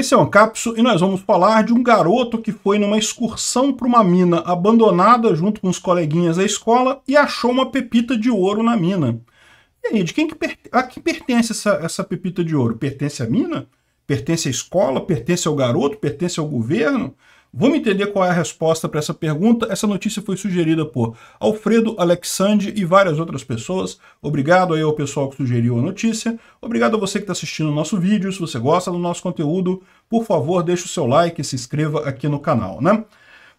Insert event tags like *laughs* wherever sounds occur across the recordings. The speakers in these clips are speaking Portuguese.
Esse é o Ancapso e nós vamos falar de um garoto que foi numa excursão para uma mina abandonada junto com os coleguinhas da escola e achou uma pepita de ouro na mina. E aí, de quem que per... a que pertence essa, essa pepita de ouro? Pertence à mina? Pertence à escola? Pertence ao garoto? Pertence ao governo? Vamos entender qual é a resposta para essa pergunta. Essa notícia foi sugerida por Alfredo Alexandre e várias outras pessoas. Obrigado aí ao pessoal que sugeriu a notícia. Obrigado a você que está assistindo o nosso vídeo. Se você gosta do nosso conteúdo, por favor, deixe o seu like e se inscreva aqui no canal, né?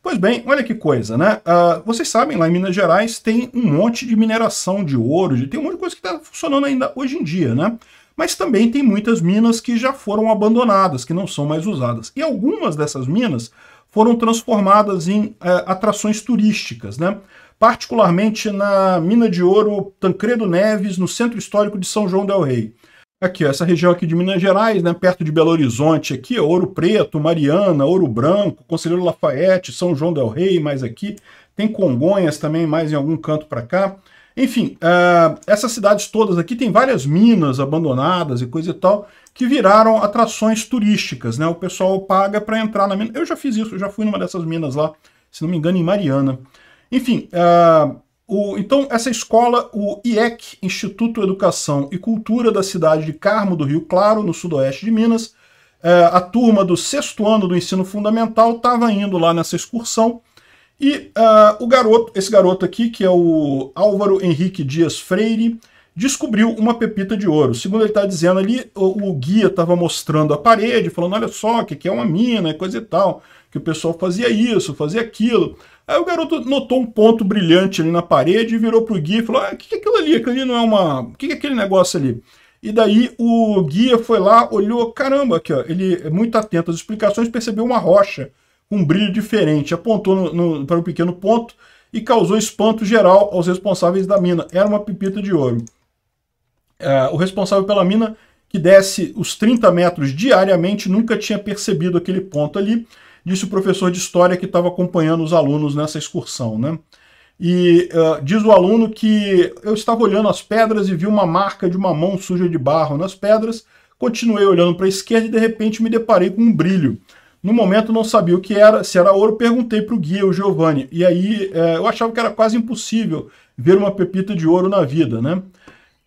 Pois bem, olha que coisa, né? Uh, vocês sabem, lá em Minas Gerais tem um monte de mineração de ouro, tem um monte de coisa que está funcionando ainda hoje em dia, né? mas também tem muitas minas que já foram abandonadas, que não são mais usadas. E algumas dessas minas foram transformadas em é, atrações turísticas, né? particularmente na Mina de Ouro Tancredo Neves, no Centro Histórico de São João del Rei. Aqui, ó, essa região aqui de Minas Gerais, né, perto de Belo Horizonte, aqui, ó, Ouro Preto, Mariana, Ouro Branco, Conselheiro Lafayette, São João del Rei, mais aqui. Tem Congonhas também, mais em algum canto para cá. Enfim, uh, essas cidades todas aqui tem várias minas abandonadas e coisa e tal que viraram atrações turísticas, né? O pessoal paga para entrar na mina. Eu já fiz isso, eu já fui numa dessas minas lá, se não me engano, em Mariana. Enfim, uh, o, então essa escola, o IEC, Instituto Educação e Cultura da cidade de Carmo do Rio Claro, no sudoeste de Minas, uh, a turma do sexto ano do ensino fundamental estava indo lá nessa excursão e uh, o garoto, esse garoto aqui, que é o Álvaro Henrique Dias Freire, descobriu uma pepita de ouro. Segundo ele está dizendo ali, o, o guia estava mostrando a parede, falando, olha só, que aqui é uma mina, e é coisa e tal, que o pessoal fazia isso, fazia aquilo. Aí o garoto notou um ponto brilhante ali na parede e virou pro guia e falou, o ah, que, que é aquilo ali? Aquilo ali não é uma... O que, que é aquele negócio ali? E daí o guia foi lá, olhou, caramba, aqui ó, ele é muito atento às explicações, percebeu uma rocha um brilho diferente, apontou no, no, para um pequeno ponto e causou espanto geral aos responsáveis da mina. Era uma pepita de ouro. É, o responsável pela mina, que desce os 30 metros diariamente, nunca tinha percebido aquele ponto ali, disse o professor de história que estava acompanhando os alunos nessa excursão. Né? E uh, diz o aluno que eu estava olhando as pedras e vi uma marca de uma mão suja de barro nas pedras. Continuei olhando para a esquerda e de repente me deparei com um brilho. No momento não sabia o que era, se era ouro, perguntei para o guia, o Giovanni. E aí é, eu achava que era quase impossível ver uma pepita de ouro na vida, né?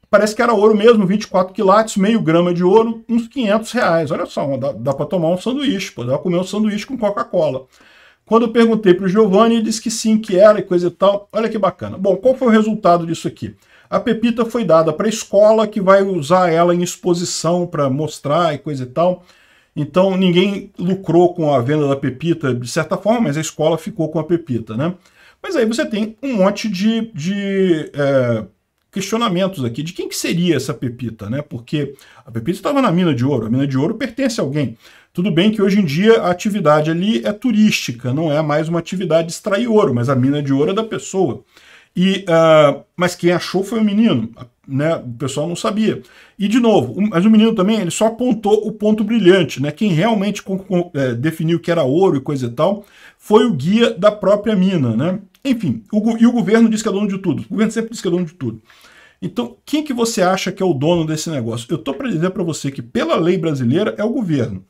Parece que era ouro mesmo, 24 quilates, meio grama de ouro, uns 500 reais. Olha só, dá, dá para tomar um sanduíche, pô, dá para comer um sanduíche com Coca-Cola. Quando eu perguntei para o Giovanni, ele disse que sim, que era e coisa e tal. Olha que bacana. Bom, qual foi o resultado disso aqui? A pepita foi dada para a escola, que vai usar ela em exposição para mostrar e coisa e tal. Então ninguém lucrou com a venda da Pepita de certa forma, mas a escola ficou com a Pepita, né? Mas aí você tem um monte de, de é, questionamentos aqui de quem que seria essa Pepita, né? Porque a Pepita estava na mina de ouro, a mina de ouro pertence a alguém. Tudo bem que hoje em dia a atividade ali é turística, não é mais uma atividade de extrair ouro, mas a mina de ouro é da pessoa. E, uh, mas quem achou foi o menino né, o pessoal não sabia. E, de novo, mas o menino também ele só apontou o ponto brilhante. Né? Quem realmente com, com, é, definiu que era ouro e coisa e tal foi o guia da própria mina. Né? Enfim, o, e o governo diz que é dono de tudo. O governo sempre diz que é dono de tudo. Então, quem que você acha que é o dono desse negócio? Eu estou para dizer para você que, pela lei brasileira, é o governo.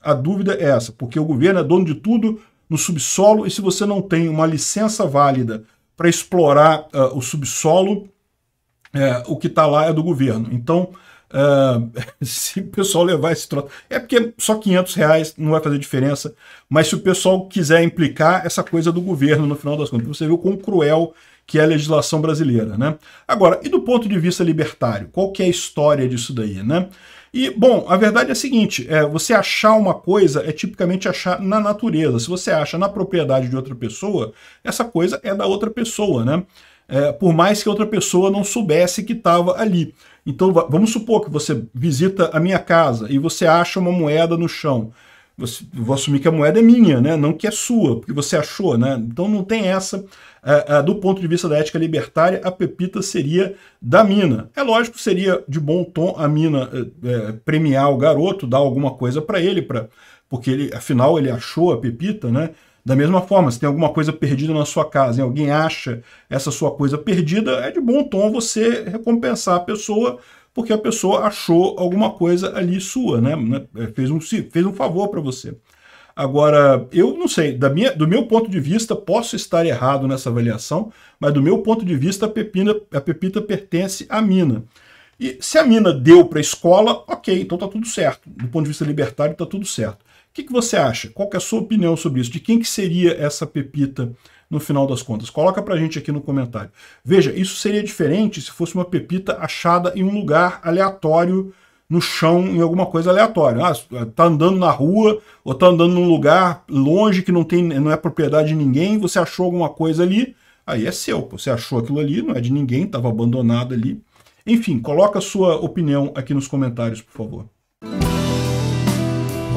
A dúvida é essa, porque o governo é dono de tudo no subsolo e se você não tem uma licença válida para explorar uh, o subsolo, é, o que está lá é do governo. Então, é, *laughs* se o pessoal levar esse troço... É porque só 500 reais não vai fazer diferença, mas se o pessoal quiser implicar essa coisa é do governo, no final das contas, você viu quão cruel que é a legislação brasileira, né? Agora, e do ponto de vista libertário, qual que é a história disso daí, né? E, bom, a verdade é a seguinte, é, você achar uma coisa é tipicamente achar na natureza. Se você acha na propriedade de outra pessoa, essa coisa é da outra pessoa, né? é, por mais que outra pessoa não soubesse que estava ali. Então, vamos supor que você visita a minha casa e você acha uma moeda no chão. Você, vou assumir que a moeda é minha, né? não que é sua, porque você achou. Né? Então não tem essa. É, é, do ponto de vista da ética libertária, a pepita seria da mina. É lógico, seria de bom tom a mina é, premiar o garoto, dar alguma coisa para ele, pra, porque ele, afinal ele achou a pepita, né? Da mesma forma, se tem alguma coisa perdida na sua casa e alguém acha essa sua coisa perdida, é de bom tom você recompensar a pessoa porque a pessoa achou alguma coisa ali sua, né? né? É, fez um, fez um favor para você. Agora, eu não sei, da minha, do meu ponto de vista, posso estar errado nessa avaliação, mas do meu ponto de vista, a, pepina, a pepita pertence à mina. E se a mina deu para a escola, ok, então tá tudo certo. Do ponto de vista libertário, tá tudo certo. O que, que você acha? Qual é a sua opinião sobre isso? De quem que seria essa pepita no final das contas? Coloca pra gente aqui no comentário. Veja, isso seria diferente se fosse uma pepita achada em um lugar aleatório no chão, em alguma coisa aleatória. Ah, tá andando na rua, ou tá andando num lugar longe que não, tem, não é propriedade de ninguém, você achou alguma coisa ali, aí é seu. Você achou aquilo ali, não é de ninguém, estava abandonado ali. Enfim, coloca a sua opinião aqui nos comentários, por favor.